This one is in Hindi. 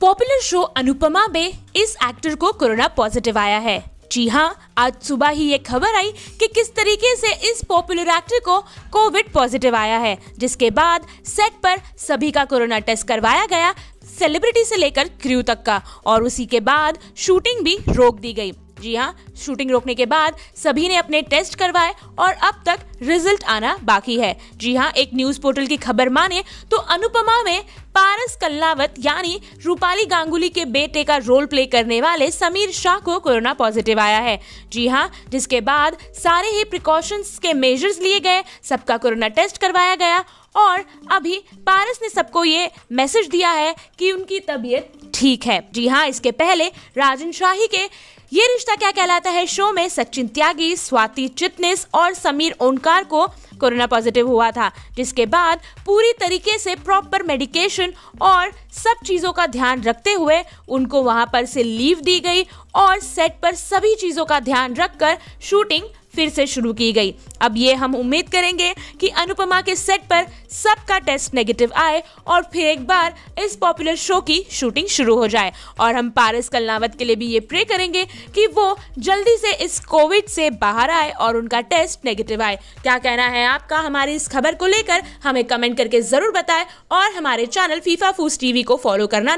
पॉपुलर शो अनुपमा में इस एक्टर को कोरोना पॉजिटिव आया है जी हाँ आज सुबह ही ये खबर आई कि किस तरीके से इस पॉपुलर एक्टर को कोविड पॉजिटिव आया है जिसके बाद सेट पर सभी का कोरोना टेस्ट करवाया गया सेलिब्रिटी से लेकर क्रू तक का और उसी के बाद शूटिंग भी रोक दी गई जी हाँ शूटिंग रोकने के बाद सभी ने अपने टेस्ट करवाए और अब तक रिजल्ट आना बाकी है जी हाँ एक न्यूज पोर्टल की खबर माने तो अनुपमा में पारस कल्लावत यानी रूपाली गांगुली के बेटे का रोल प्ले करने वाले समीर शाह को कोरोना पॉजिटिव आया है जी हाँ जिसके बाद सारे ही प्रिकॉशंस के मेजर्स लिए गए सबका कोरोना टेस्ट करवाया गया और अभी पारस ने सबको ये मैसेज दिया है कि उनकी तबीयत ठीक है जी हाँ इसके पहले राजन शाही के ये रिश्ता क्या कहलाता है शो में सचिन त्यागी स्वाति चिटनेस और समीर ओनकर शुक्रवार को कोरोना पॉजिटिव हुआ था जिसके बाद पूरी तरीके से प्रॉपर मेडिकेशन और सब चीज़ों का ध्यान रखते हुए उनको वहां पर से लीव दी गई और सेट पर सभी चीज़ों का ध्यान रखकर शूटिंग फिर से शुरू की गई अब ये हम उम्मीद करेंगे कि अनुपमा के सेट पर सबका टेस्ट नेगेटिव आए और फिर एक बार इस पॉपुलर शो की शूटिंग शुरू हो जाए और हम पारस कलनावत के लिए भी ये प्रे करेंगे कि वो जल्दी से इस कोविड से बाहर आए और उनका टेस्ट नेगेटिव आए क्या कहना है आपका हमारी इस खबर को लेकर हमें कमेंट करके ज़रूर बताएं और हमारे चैनल फीफा फूस टीवी को फॉलो करना